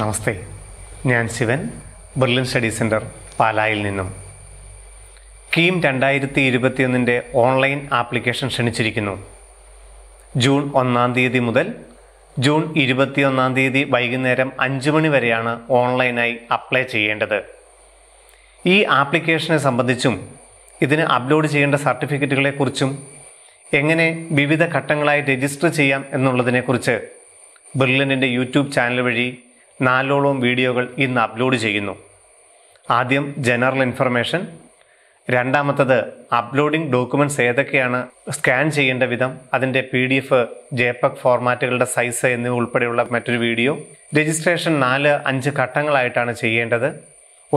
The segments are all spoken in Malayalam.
നമസ്തേ ഞാൻ ശിവൻ ബെർലിൻ സ്റ്റഡി സെൻറ്റർ പാലായിൽ നിന്നും കീം രണ്ടായിരത്തി ഇരുപത്തിയൊന്നിൻ്റെ ഓൺലൈൻ ആപ്ലിക്കേഷൻ ക്ഷണിച്ചിരിക്കുന്നു ജൂൺ ഒന്നാം തീയതി മുതൽ ജൂൺ ഇരുപത്തിയൊന്നാം തീയതി വൈകുന്നേരം അഞ്ച് മണി വരെയാണ് ഓൺലൈനായി അപ്ലൈ ചെയ്യേണ്ടത് ഈ ആപ്ലിക്കേഷനെ സംബന്ധിച്ചും ഇതിന് അപ്ലോഡ് ചെയ്യേണ്ട സർട്ടിഫിക്കറ്റുകളെക്കുറിച്ചും എങ്ങനെ വിവിധ ഘട്ടങ്ങളായി രജിസ്റ്റർ ചെയ്യാം എന്നുള്ളതിനെക്കുറിച്ച് ബെർലിനിൻ്റെ യൂട്യൂബ് ചാനൽ വഴി നാലോളം വീഡിയോകൾ ഇന്ന് അപ്ലോഡ് ചെയ്യുന്നു ആദ്യം ജനറൽ ഇൻഫർമേഷൻ രണ്ടാമത്തത് അപ്ലോഡിംഗ് ഡോക്യുമെൻറ്റ്സ് ഏതൊക്കെയാണ് സ്കാൻ ചെയ്യേണ്ട വിധം അതിൻ്റെ പി ഡി എഫ് ജേപ്പക് ഫോർമാറ്റുകളുടെ സൈസ് എന്നിവ ഉൾപ്പെടെയുള്ള മറ്റൊരു വീഡിയോ രജിസ്ട്രേഷൻ നാല് അഞ്ച് ഘട്ടങ്ങളായിട്ടാണ് ചെയ്യേണ്ടത്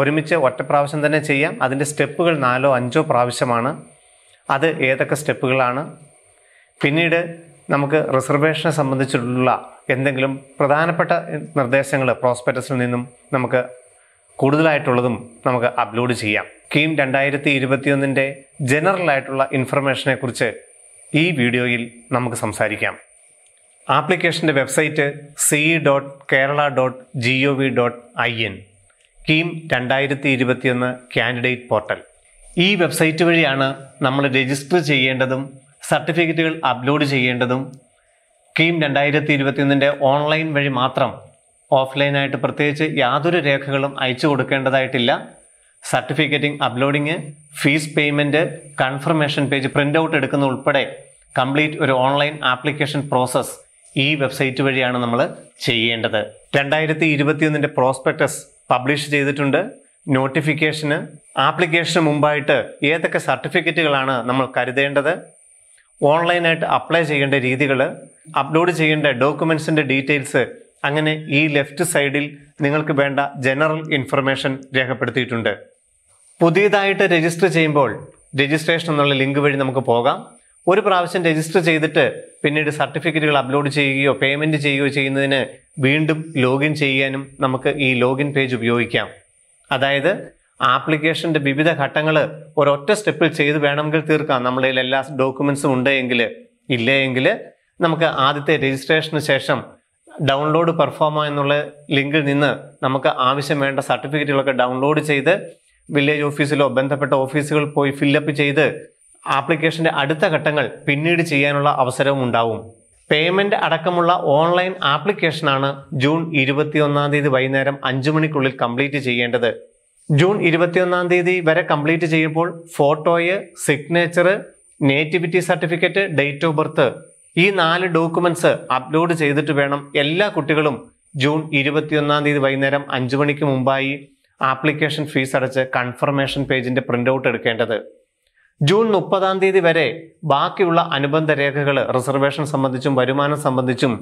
ഒരുമിച്ച് ഒറ്റ പ്രാവശ്യം തന്നെ ചെയ്യാം അതിൻ്റെ സ്റ്റെപ്പുകൾ നാലോ അഞ്ചോ പ്രാവശ്യമാണ് അത് ഏതൊക്കെ സ്റ്റെപ്പുകളാണ് പിന്നീട് നമുക്ക് റിസർവേഷനെ സംബന്ധിച്ചിട്ടുള്ള എന്തെങ്കിലും പ്രധാനപ്പെട്ട നിർദ്ദേശങ്ങൾ പ്രോസ്പെക്ടസിൽ നിന്നും നമുക്ക് കൂടുതലായിട്ടുള്ളതും നമുക്ക് അപ്ലോഡ് ചെയ്യാം കീം രണ്ടായിരത്തി ഇരുപത്തിയൊന്നിൻ്റെ ഇൻഫർമേഷനെ കുറിച്ച് ഈ വീഡിയോയിൽ നമുക്ക് സംസാരിക്കാം ആപ്ലിക്കേഷൻ്റെ website C dot Kerala dot G O V dot I N KEAM രണ്ടായിരത്തി ഇരുപത്തിയൊന്ന് കാൻഡിഡേറ്റ് പോർട്ടൽ ഈ വെബ്സൈറ്റ് വഴിയാണ് നമ്മൾ രജിസ്റ്റർ ചെയ്യേണ്ടതും സർട്ടിഫിക്കറ്റുകൾ അപ്ലോഡ് ചെയ്യേണ്ടതും സ്കീം രണ്ടായിരത്തി ഇരുപത്തിയൊന്നിൻ്റെ ഓൺലൈൻ വഴി മാത്രം ഓഫ്ലൈനായിട്ട് പ്രത്യേകിച്ച് യാതൊരു രേഖകളും അയച്ചു കൊടുക്കേണ്ടതായിട്ടില്ല സർട്ടിഫിക്കറ്റിംഗ് uploading fees payment confirmation page print out എടുക്കുന്ന ഉൾപ്പെടെ കംപ്ലീറ്റ് ഒരു ഓൺലൈൻ ആപ്ലിക്കേഷൻ പ്രോസസ്സ് ഈ വെബ്സൈറ്റ് വഴിയാണ് നമ്മൾ ചെയ്യേണ്ടത് രണ്ടായിരത്തി ഇരുപത്തിയൊന്നിൻ്റെ പ്രോസ്പെക്ടസ് പബ്ലിഷ് ചെയ്തിട്ടുണ്ട് നോട്ടിഫിക്കേഷന് ആപ്ലിക്കേഷന് മുമ്പായിട്ട് ഏതൊക്കെ സർട്ടിഫിക്കറ്റുകളാണ് നമ്മൾ കരുതേണ്ടത് ഓൺലൈനായിട്ട് അപ്ലൈ ചെയ്യേണ്ട രീതികൾ അപ്ലോഡ് ചെയ്യേണ്ട ഡോക്യുമെൻസിൻ്റെ ഡീറ്റെയിൽസ് അങ്ങനെ ഈ ലെഫ്റ്റ് സൈഡിൽ നിങ്ങൾക്ക് വേണ്ട ജനറൽ ഇൻഫർമേഷൻ രേഖപ്പെടുത്തിയിട്ടുണ്ട് പുതിയതായിട്ട് രജിസ്റ്റർ ചെയ്യുമ്പോൾ രജിസ്ട്രേഷൻ എന്നുള്ള ലിങ്ക് വഴി നമുക്ക് പോകാം ഒരു പ്രാവശ്യം രജിസ്റ്റർ ചെയ്തിട്ട് പിന്നീട് സർട്ടിഫിക്കറ്റുകൾ അപ്ലോഡ് ചെയ്യുകയോ പേയ്മെൻറ്റ് ചെയ്യുകയോ ചെയ്യുന്നതിന് വീണ്ടും ലോഗിൻ ചെയ്യാനും നമുക്ക് ഈ ലോഗിൻ പേജ് ഉപയോഗിക്കാം അതായത് ആപ്ലിക്കേഷൻ്റെ വിവിധ ഘട്ടങ്ങൾ ഒരൊറ്റ സ്റ്റെപ്പിൽ ചെയ്ത് വേണമെങ്കിൽ തീർക്കാം നമ്മുടെ എല്ലാ ഡോക്യുമെൻസും ഉണ്ട് എങ്കിൽ ഇല്ലെങ്കിൽ നമുക്ക് ആദ്യത്തെ രജിസ്ട്രേഷന് ശേഷം ഡൗൺലോഡ് പെർഫോമ എന്നുള്ള ലിങ്കിൽ നിന്ന് നമുക്ക് ആവശ്യം വേണ്ട സർട്ടിഫിക്കറ്റുകളൊക്കെ ഡൗൺലോഡ് ചെയ്ത് വില്ലേജ് ഓഫീസിലോ ബന്ധപ്പെട്ട ഓഫീസുകൾ പോയി ഫില്ലപ്പ് ചെയ്ത് ആപ്ലിക്കേഷൻ്റെ അടുത്ത ഘട്ടങ്ങൾ പിന്നീട് ചെയ്യാനുള്ള അവസരവും ഉണ്ടാവും പേയ്മെൻറ്റ് അടക്കമുള്ള ഓൺലൈൻ ആപ്ലിക്കേഷനാണ് ജൂൺ ഇരുപത്തിയൊന്നാം തീയതി വൈകുന്നേരം അഞ്ചു മണിക്കുള്ളിൽ കംപ്ലീറ്റ് ചെയ്യേണ്ടത് ജൂൺ ഇരുപത്തിയൊന്നാം തീയതി വരെ കംപ്ലീറ്റ് ചെയ്യുമ്പോൾ ഫോട്ടോയ് signature nativity certificate date of birth ഈ നാല് ഡോക്യുമെന്റ്സ് അപ്ലോഡ് ചെയ്തിട്ട് വേണം എല്ലാ കുട്ടികളും ജൂൺ ഇരുപത്തിയൊന്നാം തീയതി വൈകുന്നേരം അഞ്ചു മണിക്ക് മുമ്പായി ആപ്ലിക്കേഷൻ ഫീസ് അടച്ച് കൺഫർമേഷൻ പേജിന്റെ പ്രിന്റ് ഔട്ട് എടുക്കേണ്ടത് ജൂൺ മുപ്പതാം തീയതി വരെ ബാക്കിയുള്ള അനുബന്ധ രേഖകൾ റിസർവേഷൻ സംബന്ധിച്ചും വരുമാനം സംബന്ധിച്ചും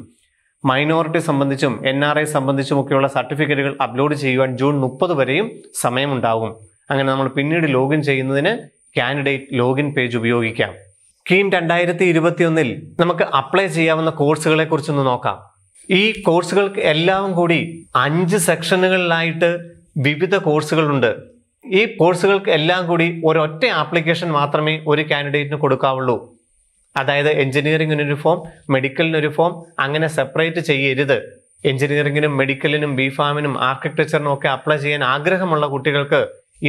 മൈനോറിറ്റി സംബന്ധിച്ചും എൻ ആർ ഐ സംബന്ധിച്ചുമൊക്കെയുള്ള സർട്ടിഫിക്കറ്റുകൾ അപ്ലോഡ് ചെയ്യുവാൻ ജൂൺ മുപ്പത് വരെയും സമയമുണ്ടാകും അങ്ങനെ നമ്മൾ പിന്നീട് ലോഗിൻ ചെയ്യുന്നതിന് കാൻഡിഡേറ്റ് ലോഗിൻ പേജ് ഉപയോഗിക്കാം കീം രണ്ടായിരത്തി ഇരുപത്തിയൊന്നിൽ നമുക്ക് അപ്ലൈ ചെയ്യാവുന്ന കോഴ്സുകളെ കുറിച്ചൊന്ന് നോക്കാം ഈ കോഴ്സുകൾക്ക് എല്ലാം കൂടി അഞ്ച് സെക്ഷനുകളിലായിട്ട് വിവിധ കോഴ്സുകളുണ്ട് ഈ കോഴ്സുകൾക്ക് എല്ലാം കൂടി ഒരൊറ്റ ആപ്ലിക്കേഷൻ മാത്രമേ ഒരു കാൻഡിഡേറ്റിന് കൊടുക്കാവുള്ളൂ അതായത് എഞ്ചിനീയറിംഗിനൊരു ഫോം മെഡിക്കലിനൊരു ഫോം അങ്ങനെ സെപ്പറേറ്റ് ചെയ്യരുത് എഞ്ചിനീയറിംഗിനും മെഡിക്കലിനും ബി ഫാമിനും ആർക്കിടെക്ചറിനും ഒക്കെ അപ്ലൈ ചെയ്യാൻ ആഗ്രഹമുള്ള കുട്ടികൾക്ക്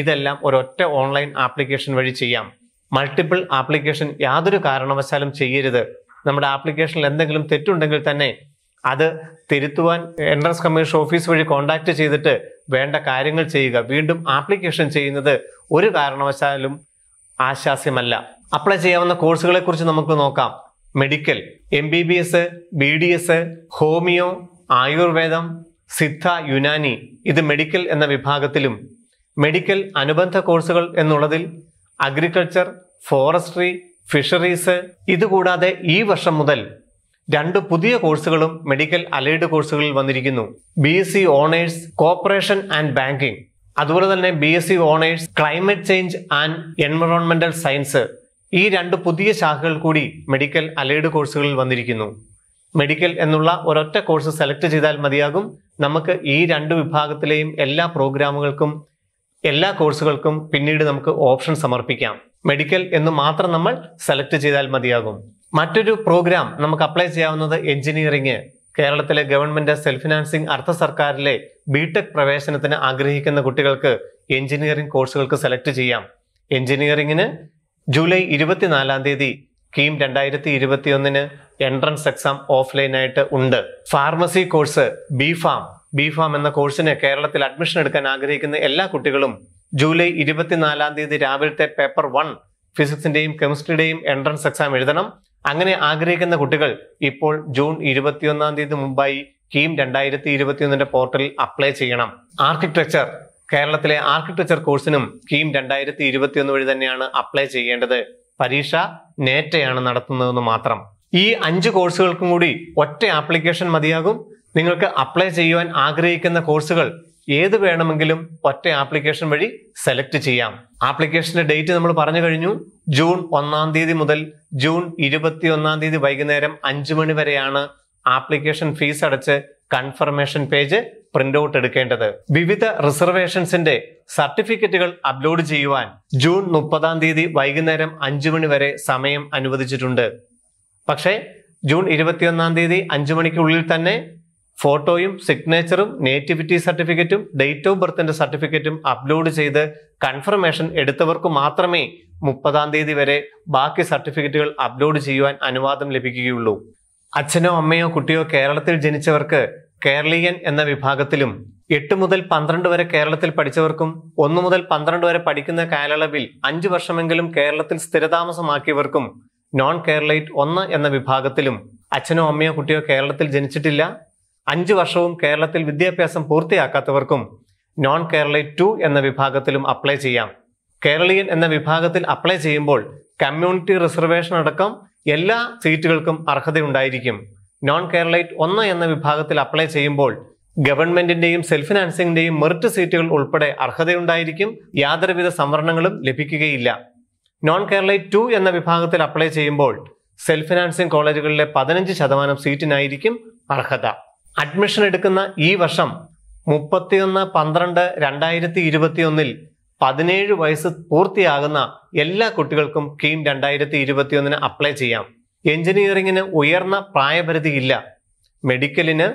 ഇതെല്ലാം ഒരൊറ്റ ഓൺലൈൻ ആപ്ലിക്കേഷൻ വഴി ചെയ്യാം മൾട്ടിപ്പിൾ ആപ്ലിക്കേഷൻ യാതൊരു കാരണവശാലും ചെയ്യരുത് നമ്മുടെ ആപ്ലിക്കേഷനിൽ എന്തെങ്കിലും തെറ്റുണ്ടെങ്കിൽ തന്നെ അത് തിരുത്തുവാൻ എൻട്രൻസ് കമ്മീഷൻ ഓഫീസ് വഴി കോൺടാക്ട് ചെയ്തിട്ട് വേണ്ട കാര്യങ്ങൾ ചെയ്യുക വീണ്ടും ആപ്ലിക്കേഷൻ ചെയ്യുന്നത് ഒരു കാരണവശാലും ആശാസ്യമല്ല അപ്ലൈ ചെയ്യാവുന്ന കോഴ്സുകളെ കുറിച്ച് നമുക്ക് നോക്കാം medical M B B S B D S homeo ആയുർവേദം സിദ്ധ യുനാനി ഇത് മെഡിക്കൽ എന്ന വിഭാഗത്തിലും മെഡിക്കൽ അനുബന്ധ കോഴ്സുകൾ എന്നുള്ളതിൽ അഗ്രികൾച്ചർ ഫോറസ്ട്രി ഫിഷറീസ് ഇതുകൂടാതെ ഈ വർഷം മുതൽ രണ്ട് പുതിയ കോഴ്സുകളും മെഡിക്കൽ അലൈഡ് കോഴ്സുകളിൽ വന്നിരിക്കുന്നു B S C honours cooperation and banking അതുപോലെ തന്നെ B S C honours climate change and environmental science ഈ രണ്ട് പുതിയ ശാഖകൾ കൂടി മെഡിക്കൽ അലൈഡ് കോഴ്സുകളിൽ വന്നിരിക്കുന്നു മെഡിക്കൽ എന്നുള്ള ഒരൊറ്റ കോഴ്സ് സെലക്ട് ചെയ്താൽ മതിയാകും നമുക്ക് ഈ രണ്ട് വിഭാഗത്തിലെയും എല്ലാ പ്രോഗ്രാമുകൾക്കും എല്ലാ കോഴ്സുകൾക്കും പിന്നീട് നമുക്ക് ഓപ്ഷൻ സമർപ്പിക്കാം മെഡിക്കൽ എന്ന് മാത്രം നമ്മൾ സെലക്ട് ചെയ്താൽ മതിയാകും മറ്റൊരു പ്രോഗ്രാം നമുക്ക് അപ്ലൈ ചെയ്യാവുന്നത് എഞ്ചിനീയറിംഗ് കേരളത്തിലെ ഗവൺമെന്റ് സെൽഫ് ഫിനാൻസിംഗ് അർദ്ധ സർക്കാരിലെ ബിടെക് പ്രവേശനത്തിന് ആഗ്രഹിക്കുന്ന കുട്ടികൾക്ക് എഞ്ചിനീയറിംഗ് കോഴ്സുകൾക്ക് സെലക്ട് ചെയ്യാം എഞ്ചിനീയറിംഗിന് ജൂലൈ ഇരുപത്തിനാലാം തീയതി കീം രണ്ടായിരത്തി ഇരുപത്തിയൊന്നിന് എൻട്രൻസ് എക്സാം ഓഫ്ലൈനായിട്ട് ഉണ്ട് pharmacy course B pharm B pharm എന്ന കോഴ്സിന് കേരളത്തിൽ അഡ്മിഷൻ എടുക്കാൻ ആഗ്രഹിക്കുന്ന എല്ലാ കുട്ടികളും ജൂലൈ ഇരുപത്തിനാലാം തീയതി രാവിലത്തെ പേപ്പർ വൺ ഫിസിക്സിന്റെയും കെമിസ്ട്രിയുടെയും എൻട്രൻസ് എക്സാം എഴുതണം അങ്ങനെ ആഗ്രഹിക്കുന്ന കുട്ടികൾ ഇപ്പോൾ ജൂൺ ഇരുപത്തിയൊന്നാം തീയതി മുമ്പായി കീം രണ്ടായിരത്തി ഇരുപത്തിയൊന്നിന്റെ പോർട്ടലിൽ അപ്ലൈ ചെയ്യണം ആർക്കിടെക്ചർ കേരളത്തിലെ ആർക്കിടെക്ചർ കോഴ്സിനും കീം രണ്ടായിരത്തി ഇരുപത്തിയൊന്ന് വഴി തന്നെയാണ് അപ്ലൈ ചെയ്യേണ്ടത് പരീക്ഷ നേറ്റയാണ് നടത്തുന്നതെന്ന് മാത്രം ഈ അഞ്ച് കോഴ്സുകൾക്കും കൂടി ഒറ്റ ആപ്ലിക്കേഷൻ മതിയാകും നിങ്ങൾക്ക് അപ്ലൈ ചെയ്യുവാൻ ആഗ്രഹിക്കുന്ന കോഴ്സുകൾ ഏത് വേണമെങ്കിലും ഒറ്റ ആപ്ലിക്കേഷൻ വഴി സെലക്ട് ചെയ്യാം ആപ്ലിക്കേഷന്റെ ഡേറ്റ് നമ്മൾ പറഞ്ഞു കഴിഞ്ഞു ജൂൺ ഒന്നാം തീയതി മുതൽ ജൂൺ ഇരുപത്തി ഒന്നാം തീയതി വൈകുന്നേരം അഞ്ചു മണി വരെയാണ് ആപ്ലിക്കേഷൻ ഫീസ് അടച്ച് കൺഫർമേഷൻ പേജ് പ്രിന്റ് ഔട്ട് എടുക്കേണ്ടത് വിവിധ റിസർവേഷൻസിന്റെ സർട്ടിഫിക്കറ്റുകൾ അപ്ലോഡ് ചെയ്യുവാൻ ജൂൺ മുപ്പതാം തീയതി വൈകുന്നേരം അഞ്ചു മണി വരെ സമയം അനുവദിച്ചിട്ടുണ്ട് പക്ഷേ ജൂൺ ഇരുപത്തിയൊന്നാം തീയതി അഞ്ചു മണിക്കുള്ളിൽ തന്നെ ഫോട്ടോയും സിഗ്നേച്ചറും നേറ്റിവിറ്റി സർട്ടിഫിക്കറ്റും ഡേറ്റ് ഓഫ് ബർത്തിന്റെ സർട്ടിഫിക്കറ്റും അപ്ലോഡ് ചെയ്ത് കൺഫർമേഷൻ എടുത്തവർക്ക് മാത്രമേ മുപ്പതാം തീയതി വരെ ബാക്കി സർട്ടിഫിക്കറ്റുകൾ അപ്ലോഡ് ചെയ്യുവാൻ അനുവാദം ലഭിക്കുകയുള്ളൂ അച്ഛനോ അമ്മയോ കുട്ടിയോ കേരളത്തിൽ ജനിച്ചവർക്ക് കേരളീയൻ എന്ന വിഭാഗത്തിലും എട്ട് മുതൽ പന്ത്രണ്ട് വരെ കേരളത്തിൽ പഠിച്ചവർക്കും ഒന്ന് മുതൽ പന്ത്രണ്ട് വരെ പഠിക്കുന്ന കാലയളവിൽ അഞ്ച് വർഷമെങ്കിലും കേരളത്തിൽ സ്ഥിരതാമസമാക്കിയവർക്കും നോൺ കേരളൈറ്റ് ഒന്ന് എന്ന വിഭാഗത്തിലും അച്ഛനോ അമ്മയോ കുട്ടിയോ കേരളത്തിൽ ജനിച്ചിട്ടില്ല അഞ്ച് വർഷവും കേരളത്തിൽ വിദ്യാഭ്യാസം പൂർത്തിയാക്കാത്തവർക്കും നോൺ കേരളൈറ്റ് ടു എന്ന വിഭാഗത്തിലും അപ്ലൈ ചെയ്യാം കേരളീയൻ എന്ന വിഭാഗത്തിൽ അപ്ലൈ ചെയ്യുമ്പോൾ കമ്മ്യൂണിറ്റി റിസർവേഷൻ അടക്കം എല്ലാ സീറ്റുകൾക്കും അർഹതയുണ്ടായിരിക്കും നോൺ കേരളൈറ്റ് ഒന്ന് എന്ന വിഭാഗത്തിൽ അപ്ലൈ ചെയ്യുമ്പോൾ ഗവൺമെന്റിന്റെയും സെൽഫ് ഫിനാൻസിംഗിന്റെയും മെറിറ്റ് സീറ്റുകൾ ഉൾപ്പെടെ അർഹതയുണ്ടായിരിക്കും യാതൊരുവിധ സംവരണങ്ങളും ലഭിക്കുകയില്ല നോൺ കേരളൈറ്റ് ടു എന്ന വിഭാഗത്തിൽ അപ്ലൈ ചെയ്യുമ്പോൾ സെൽഫ് ഫിനാൻസിംഗ് കോളേജുകളിലെ പതിനഞ്ച് ശതമാനം സീറ്റിനായിരിക്കും അർഹത അഡ്മിഷൻ എടുക്കുന്ന ഈ വർഷം മുപ്പത്തിയൊന്ന് പന്ത്രണ്ട് രണ്ടായിരത്തി ഇരുപത്തിയൊന്നിൽ പതിനേഴ് വയസ്സ് പൂർത്തിയാകുന്ന എല്ലാ കുട്ടികൾക്കും കീം രണ്ടായിരത്തി ഇരുപത്തിയൊന്നിന് അപ്ലൈ ചെയ്യാം എഞ്ചിനീയറിംഗിന് ഉയർന്ന പ്രായപരിധി ഇല്ല മെഡിക്കലിന്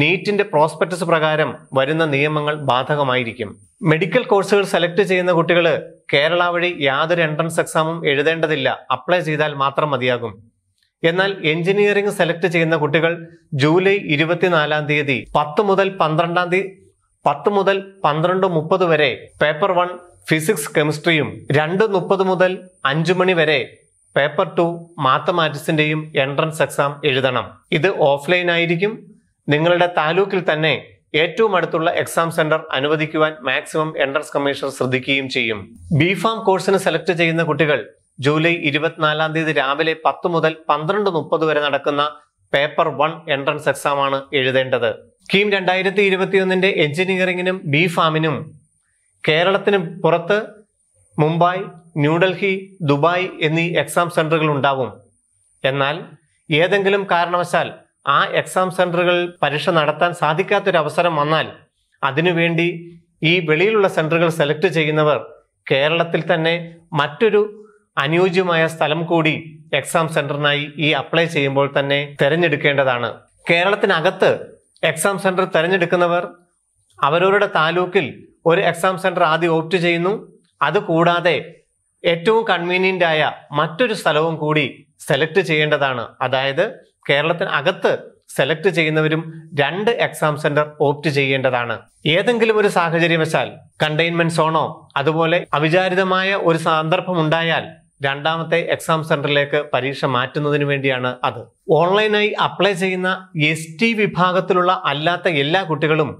നീറ്റിന്റെ പ്രോസ്പെക്ടസ് പ്രകാരം വരുന്ന നിയമങ്ങൾ ബാധകമായിരിക്കും മെഡിക്കൽ കോഴ്സുകൾ സെലക്ട് ചെയ്യുന്ന കുട്ടികൾ കേരള വഴി യാതൊരു എൻട്രൻസ് എക്സാമും എഴുതേണ്ടതില്ല അപ്ലൈ ചെയ്താൽ മാത്രം മതിയാകും എന്നാൽ എഞ്ചിനീയറിംഗ് സെലക്ട് ചെയ്യുന്ന കുട്ടികൾ ജൂലൈ ഇരുപത്തിനാലാം തീയതി പത്ത് മുതൽ പന്ത്രണ്ടാം തീയതി പത്ത് മുതൽ പന്ത്രണ്ട് മുപ്പത് വരെ പേപ്പർ വൺ ഫിസിക്സ് കെമിസ്ട്രിയും രണ്ട് മുപ്പത് മുതൽ അഞ്ചു മണി വരെ പേപ്പർ ടു മാത്തമാറ്റിക്സിന്റെയും എൻട്രൻസ് എക്സാം എഴുതണം ഇത് ഓഫ്ലൈൻ ആയിരിക്കും നിങ്ങളുടെ താലൂക്കിൽ തന്നെ ഏറ്റവും അടുത്തുള്ള എക്സാം സെന്റർ അനുവദിക്കുവാൻ മാക്സിമം എൻട്രൻസ് കമ്മീഷണർ ശ്രദ്ധിക്കുകയും ചെയ്യും ബി ഫാം കോഴ്സിന് സെലക്ട് ചെയ്യുന്ന കുട്ടികൾ ജൂലൈ ഇരുപത്തിനാലാം തീയതി രാവിലെ പത്ത് മുതൽ പന്ത്രണ്ട് മുപ്പത് വരെ നടക്കുന്ന പേപ്പർ വൺ എൻട്രൻസ് എക്സാമാണ് എഴുതേണ്ടത് കീം രണ്ടായിരത്തി ഇരുപത്തിയൊന്നിന്റെ എഞ്ചിനീയറിംഗിനും ബി ഫാമിനും കേരളത്തിന് പുറത്ത് മുംബൈ ന്യൂഡൽഹി ദുബായ് എന്നീ എക്സാം സെന്ററുകൾ ഉണ്ടാവും എന്നാൽ ഏതെങ്കിലും കാരണവശാൽ ആ എക്സാം സെന്ററുകളിൽ പരീക്ഷ നടത്താൻ സാധിക്കാത്തൊരവസരം വന്നാൽ അതിനുവേണ്ടി ഈ വെളിയിലുള്ള സെന്ററുകൾ സെലക്ട് ചെയ്യുന്നവർ കേരളത്തിൽ തന്നെ മറ്റൊരു അനുയോജ്യമായ സ്ഥലം കൂടി എക്സാം സെന്ററിനായി ഈ അപ്ലൈ ചെയ്യുമ്പോൾ തന്നെ തിരഞ്ഞെടുക്കേണ്ടതാണ് കേരളത്തിനകത്ത് എക്സാം സെന്റർ തിരഞ്ഞെടുക്കുന്നവർ അവരവരുടെ താലൂക്കിൽ ഒരു എക്സാം സെന്റർ ആദ്യം ഓപ്റ്റ് ചെയ്യുന്നു അതുകൂടാതെ ഏറ്റവും കൺവീനിയൻ്റ് ആയ മറ്റൊരു സ്ഥലവും കൂടി സെലക്ട് ചെയ്യേണ്ടതാണ് അതായത് കേരളത്തിനകത്ത് സെലക്ട് ചെയ്യുന്നവരും രണ്ട് എക്സാം സെന്റർ ഓപ്റ്റ് ചെയ്യേണ്ടതാണ് ഏതെങ്കിലും ഒരു സാഹചര്യം വെച്ചാൽ കണ്ടെയ്ൻമെന്റ് സോണോ അതുപോലെ അവിചാരിതമായ ഒരു സന്ദർഭം ഉണ്ടായാൽ രണ്ടാമത്തെ എക്സാം സെന്ററിലേക്ക് പരീക്ഷ മാറ്റുന്നതിന് വേണ്ടിയാണ് അത് ഓൺലൈനായി അപ്ലൈ ചെയ്യുന്ന എസ് ടി വിഭാഗത്തിലുള്ള അല്ലാത്ത എല്ലാ കുട്ടികളും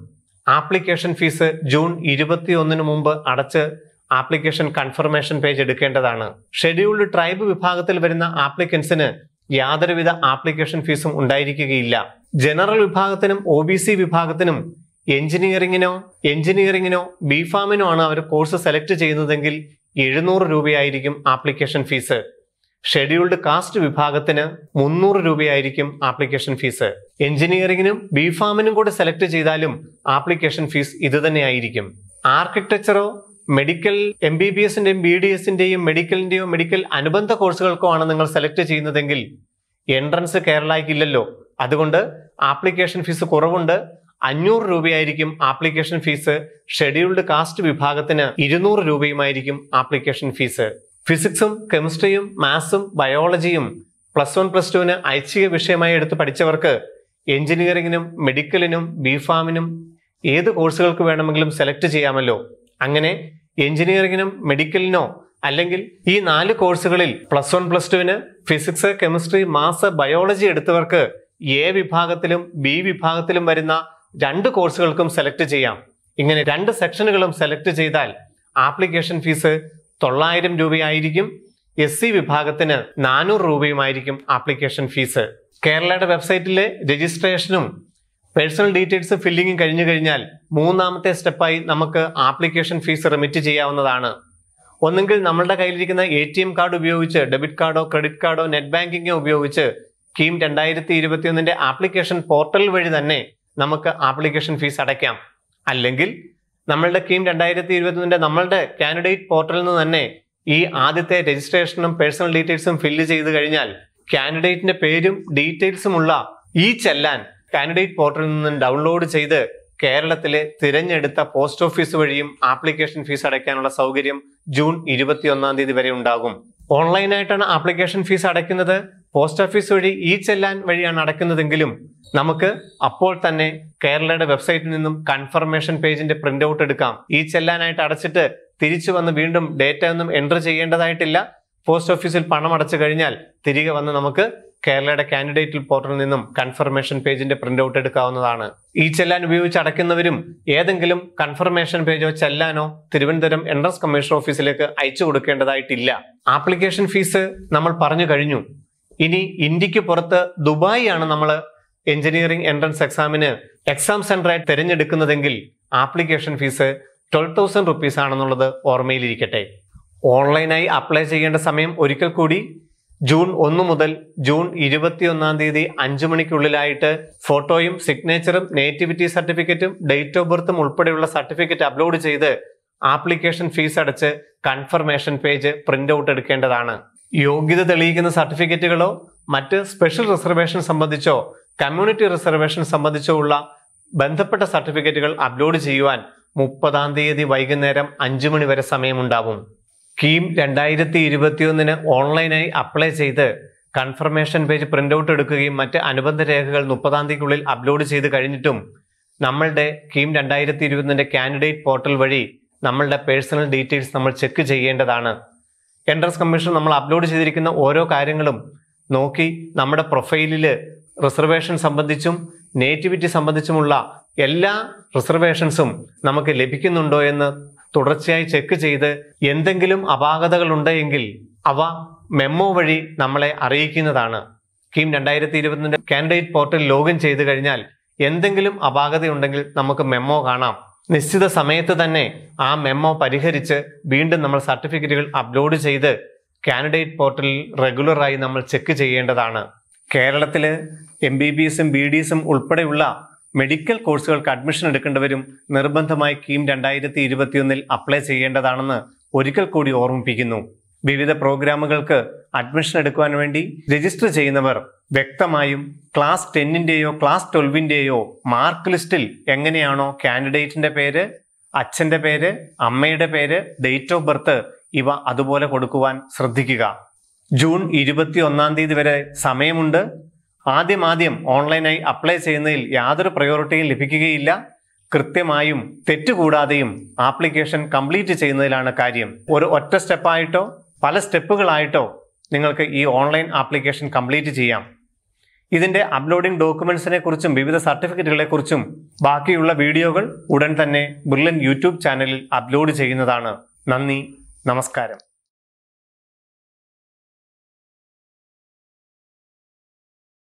ആപ്ലിക്കേഷൻ ഫീസ് ജൂൺ ഇരുപത്തിയൊന്നിന് മുമ്പ് അടച്ച് ആപ്ലിക്കേഷൻ കൺഫർമേഷൻ പേജ് എടുക്കേണ്ടതാണ് ഷെഡ്യൂൾഡ് ട്രൈബ് വിഭാഗത്തിൽ വരുന്ന ആപ്ലിക്കൻസിന് യാതൊരുവിധ ആപ്ലിക്കേഷൻ ഫീസും ഉണ്ടായിരിക്കുകയില്ല ജനറൽ വിഭാഗത്തിനും ഒ വിഭാഗത്തിനും എഞ്ചിനീയറിംഗിനോ എഞ്ചിനീയറിംഗിനോ ബി ഫാമിനോ ആണ് അവർ കോഴ്സ് സെലക്ട് ചെയ്യുന്നതെങ്കിൽ എഴുന്നൂറ് രൂപയായിരിക്കും ആപ്ലിക്കേഷൻ ഫീസ് ഷെഡ്യൂൾഡ് കാസ്റ്റ് വിഭാഗത്തിന് മുന്നൂറ് രൂപയായിരിക്കും ആപ്ലിക്കേഷൻ ഫീസ് എഞ്ചിനീയറിംഗിനും ബിഫാമിനും കൂടെ സെലക്ട് ചെയ്താലും ആപ്ലിക്കേഷൻ ഫീസ് ഇതുതന്നെയായിരിക്കും ആർക്കിടെക്ചറോ മെഡിക്കൽ എം ബി ബി എസിന്റെയും ബി ഡി എസിന്റെയും മെഡിക്കലിന്റെയോ മെഡിക്കൽ അനുബന്ധ കോഴ്സുകൾക്കോ ആണ് നിങ്ങൾ സെലക്ട് ചെയ്യുന്നതെങ്കിൽ എൻട്രൻസ് കേരളയ്ക്കില്ലല്ലോ അതുകൊണ്ട് ആപ്ലിക്കേഷൻ ഫീസ് കുറവുണ്ട് അഞ്ഞൂറ് രൂപയായിരിക്കും ആപ്ലിക്കേഷൻ ഫീസ് ഷെഡ്യൂൾഡ് കാസ്റ്റ് വിഭാഗത്തിന് ഇരുന്നൂറ് രൂപയുമായിരിക്കും ആപ്ലിക്കേഷൻ ഫീസ് ഫിസിക്സും കെമിസ്ട്രിയും മാത്സും ബയോളജിയും പ്ലസ് വൺ പ്ലസ് ടുവിന് ഐച്ഛിക വിഷയമായി എടുത്ത് പഠിച്ചവർക്ക് എഞ്ചിനീയറിംഗിനും മെഡിക്കലിനും ബിഫാമിനും ഏത് കോഴ്സുകൾക്ക് വേണമെങ്കിലും സെലക്ട് ചെയ്യാമല്ലോ അങ്ങനെ എഞ്ചിനീയറിംഗിനും മെഡിക്കലിനോ അല്ലെങ്കിൽ ഈ നാല് കോഴ്സുകളിൽ പ്ലസ് വൺ പ്ലസ് ടുവിന് ഫിസിക്സ് കെമിസ്ട്രി മാത്സ് ബയോളജി എടുത്തവർക്ക് എ വിഭാഗത്തിലും ബി വിഭാഗത്തിലും വരുന്ന രണ്ട് കോഴ്സുകൾക്കും സെലക്ട് ചെയ്യാം ഇങ്ങനെ രണ്ട് സെക്ഷനുകളും സെലക്ട് ചെയ്താൽ ആപ്ലിക്കേഷൻ ഫീസ് തൊള്ളായിരം രൂപയായിരിക്കും എസ് സി വിഭാഗത്തിന് നാനൂറ് രൂപയുമായിരിക്കും ആപ്ലിക്കേഷൻ ഫീസ് കേരളയുടെ വെബ്സൈറ്റിലെ രജിസ്ട്രേഷനും പേഴ്സണൽ ഡീറ്റെയിൽസ് ഫില്ലിങ്ങും കഴിഞ്ഞു കഴിഞ്ഞാൽ മൂന്നാമത്തെ സ്റ്റെപ്പായി നമുക്ക് ആപ്ലിക്കേഷൻ ഫീസ് റിമിറ്റ് ചെയ്യാവുന്നതാണ് ഒന്നെങ്കിൽ നമ്മളുടെ കയ്യിലിരിക്കുന്ന എ ടി എം കാർഡ് ഉപയോഗിച്ച് ഡെബിറ്റ് കാർഡോ ക്രെഡിറ്റ് കാർഡോ നെറ്റ് ബാങ്കിങ്ങോ ഉപയോഗിച്ച് കീം രണ്ടായിരത്തി ഇരുപത്തിയൊന്നിന്റെ ആപ്ലിക്കേഷൻ പോർട്ടൽ വഴി തന്നെ നമുക്ക് ആപ്ലിക്കേഷൻ ഫീസ് അടയ്ക്കാം അല്ലെങ്കിൽ നമ്മളുടെ കീം രണ്ടായിരത്തി ഇരുപത്തൊന്നിൻ്റെ നമ്മളുടെ കാൻഡിഡേറ്റ് പോർട്ടലിൽ നിന്ന് തന്നെ ഈ ആദ്യത്തെ രജിസ്ട്രേഷനും പേഴ്സണൽ ഡീറ്റെയിൽസും ഫില്ല് ചെയ്ത് കഴിഞ്ഞാൽ കാൻഡിഡേറ്റിന്റെ പേരും ഡീറ്റെയിൽസും ഉള്ള ഈ ചെല്ലാൻ കാൻഡിഡേറ്റ് പോർട്ടലിൽ നിന്നും ഡൗൺലോഡ് ചെയ്ത് കേരളത്തിലെ തിരഞ്ഞെടുത്ത പോസ്റ്റ് ഓഫീസ് വഴിയും ആപ്ലിക്കേഷൻ ഫീസ് അടയ്ക്കാനുള്ള സൗകര്യം ജൂൺ ഇരുപത്തിയൊന്നാം തീയതി വരെ ഉണ്ടാകും ഓൺലൈനായിട്ടാണ് ആപ്ലിക്കേഷൻ ഫീസ് അടയ്ക്കുന്നത് പോസ്റ്റ് ഓഫീസ് വഴി ഈ ചെല്ലാൻ വഴിയാണ് നടക്കുന്നതെങ്കിലും നമുക്ക് അപ്പോൾ തന്നെ കേരളയുടെ വെബ്സൈറ്റിൽ നിന്നും കൺഫർമേഷൻ പേജിന്റെ പ്രിന്റ് ഔട്ട് എടുക്കാം ഈ ചെല്ലാനായിട്ട് അടച്ചിട്ട് തിരിച്ചു വന്ന് വീണ്ടും ഡേറ്റ ഒന്നും എൻ്റർ ചെയ്യേണ്ടതായിട്ടില്ല പോസ്റ്റ് ഓഫീസിൽ പണം അടച്ചു കഴിഞ്ഞാൽ തിരികെ വന്ന് നമുക്ക് കേരളയുടെ കാൻഡിഡേറ്റിൽ പോർട്ടലിൽ നിന്നും കൺഫർമേഷൻ പേജിന്റെ പ്രിന്റ് ഔട്ട് എടുക്കാവുന്നതാണ് ഈ ചെല്ലാൻ ഉപയോഗിച്ച് അടയ്ക്കുന്നവരും ഏതെങ്കിലും കൺഫർമേഷൻ പേജോ ചെല്ലാനോ തിരുവനന്തപുരം എൻട്രൻസ് കമ്മീഷണർ ഓഫീസിലേക്ക് അയച്ചു കൊടുക്കേണ്ടതായിട്ടില്ല ആപ്ലിക്കേഷൻ ഫീസ് നമ്മൾ പറഞ്ഞു കഴിഞ്ഞു ഇനി ഇന്ത്യക്ക് പുറത്ത് ദുബായിയാണ് ആണ് നമ്മൾ എഞ്ചിനീയറിംഗ് എൻട്രൻസ് എക്സാമിന് എക്സാം സെന്ററായി തിരഞ്ഞെടുക്കുന്നതെങ്കിൽ application fee twelve thousand rupees ആണെന്നുള്ളത് ഓർമ്മയിലിരിക്കട്ടെ ഓൺലൈനായി അപ്ലൈ ചെയ്യേണ്ട സമയം ഒരിക്കൽ കൂടി ജൂൺ ഒന്ന് മുതൽ ജൂൺ ഇരുപത്തിയൊന്നാം തീയതി അഞ്ചു മണിക്കുള്ളിലായിട്ട് ഫോട്ടോയും സിഗ്നേച്ചറും നേറ്റിവിറ്റി സർട്ടിഫിക്കറ്റും ഡേറ്റ് ഓഫ് ബർത്തും ഉൾപ്പെടെയുള്ള സർട്ടിഫിക്കറ്റ് അപ്ലോഡ് ചെയ്ത് ആപ്ലിക്കേഷൻ ഫീസ് അടച്ച് കൺഫർമേഷൻ പേജ് പ്രിന്റ് ഔട്ട് എടുക്കേണ്ടതാണ് യോഗ്യത തെളിയിക്കുന്ന സർട്ടിഫിക്കറ്റുകളോ മറ്റ് സ്പെഷ്യൽ റിസർവേഷൻ സംബന്ധിച്ചോ കമ്മ്യൂണിറ്റി റിസർവേഷൻ സംബന്ധിച്ചോ ഉള്ള ബന്ധപ്പെട്ട സർട്ടിഫിക്കറ്റുകൾ അപ്ലോഡ് ചെയ്യുവാൻ മുപ്പതാം തീയതി വൈകുന്നേരം അഞ്ചു മണി വരെ സമയമുണ്ടാവും കീം രണ്ടായിരത്തി ഇരുപത്തിയൊന്നിന് ഓൺലൈനായി അപ്ലൈ ചെയ്ത് കൺഫർമേഷൻ പേജ് പ്രിൻ്റ് ഔട്ട് എടുക്കുകയും മറ്റ് അനുബന്ധ രേഖകൾ മുപ്പതാം തീയതിക്കുള്ളിൽ അപ്ലോഡ് ചെയ്ത് കഴിഞ്ഞിട്ടും നമ്മളുടെ കീം രണ്ടായിരത്തി ഇരുപതിൻ്റെ കാൻഡിഡേറ്റ് പോർട്ടൽ വഴി നമ്മളുടെ പേഴ്സണൽ ഡീറ്റെയിൽസ് നമ്മൾ ചെക്ക് ചെയ്യേണ്ടതാണ് എൻട്രൻസ് കമ്മീഷൻ നമ്മൾ അപ്ലോഡ് ചെയ്തിരിക്കുന്ന ഓരോ കാര്യങ്ങളും നോക്കി നമ്മുടെ പ്രൊഫൈലിൽ റിസർവേഷൻ സംബന്ധിച്ചും നേറ്റിവിറ്റി സംബന്ധിച്ചുമുള്ള എല്ലാ റിസർവേഷൻസും നമുക്ക് ലഭിക്കുന്നുണ്ടോ എന്ന് തുടർച്ചയായി ചെക്ക് ചെയ്ത് എന്തെങ്കിലും അപാകതകളുണ്ടെങ്കിൽ അവ മെമ്മോ വഴി നമ്മളെ അറിയിക്കുന്നതാണ് കീം രണ്ടായിരത്തി ഇരുപത്തിൻ്റെ കാൻഡിഡേറ്റ് പോർട്ടൽ ലോഗിൻ ചെയ്ത് കഴിഞ്ഞാൽ എന്തെങ്കിലും അപാകതയുണ്ടെങ്കിൽ നമുക്ക് മെമ്മോ കാണാം നിശ്ചിത സമയത്ത് തന്നെ ആ മെമ്മോ പരിഹരിച്ച് വീണ്ടും നമ്മൾ സർട്ടിഫിക്കറ്റുകൾ അപ്ലോഡ് ചെയ്ത് കാൻഡിഡേറ്റ് പോർട്ടലിൽ റെഗുലറായി നമ്മൾ ചെക്ക് ചെയ്യേണ്ടതാണ് കേരളത്തിൽ എം ബി ബി എസും ബി ഡി എസും ഉൾപ്പെടെയുള്ള മെഡിക്കൽ കോഴ്സുകൾക്ക് അഡ്മിഷൻ എടുക്കേണ്ടവരും നിർബന്ധമായി കീം രണ്ടായിരത്തി ഇരുപത്തിയൊന്നിൽ അപ്ലൈ ചെയ്യേണ്ടതാണെന്ന് ഒരിക്കൽ കൂടി ഓർമ്മിപ്പിക്കുന്നു വിവിധ പ്രോഗ്രാമുകൾക്ക് അഡ്മിഷൻ എടുക്കുവാൻ വേണ്ടി രജിസ്റ്റർ ചെയ്യുന്നവർ വ്യക്തമായും ക്ലാസ് ടെന്നിൻ്റെയോ ക്ലാസ് ട്വൽവിൻ്റെയോ മാർക്ക് ലിസ്റ്റിൽ എങ്ങനെയാണോ കാൻഡിഡേറ്റിൻ്റെ പേര് അച്ഛൻ്റെ പേര് അമ്മയുടെ പേര് ഡേറ്റ് ഓഫ് ബർത്ത് ഇവ അതുപോലെ കൊടുക്കുവാൻ ശ്രദ്ധിക്കുക ജൂൺ ഇരുപത്തി ഒന്നാം തീയതി വരെ സമയമുണ്ട് ആദ്യം ആദ്യം ഓൺലൈനായി അപ്ലൈ ചെയ്യുന്നതിൽ യാതൊരു പ്രയോറിറ്റിയും ലഭിക്കുകയില്ല കൃത്യമായും തെറ്റുകൂടാതെയും ആപ്ലിക്കേഷൻ കംപ്ലീറ്റ് ചെയ്യുന്നതിലാണ് കാര്യം ഒരു ഒറ്റ സ്റ്റെപ്പായിട്ടോ പല സ്റ്റെപ്പുകളായിട്ടോ നിങ്ങൾക്ക് ഈ ഓൺലൈൻ ആപ്ലിക്കേഷൻ കംപ്ലീറ്റ് ചെയ്യാം ഇതിന്റെ അപ്ലോഡിംഗ് ഡോക്യുമെന്റ്സിനെ കുറിച്ചും വിവിധ സർട്ടിഫിക്കറ്റുകളെ കുറിച്ചും ബാക്കിയുള്ള വീഡിയോകൾ ഉടൻ തന്നെ ബ്രില്യൻ യൂട്യൂബ് ചാനലിൽ അപ്ലോഡ് ചെയ്യുന്നതാണ് നന്ദി നമസ്കാരം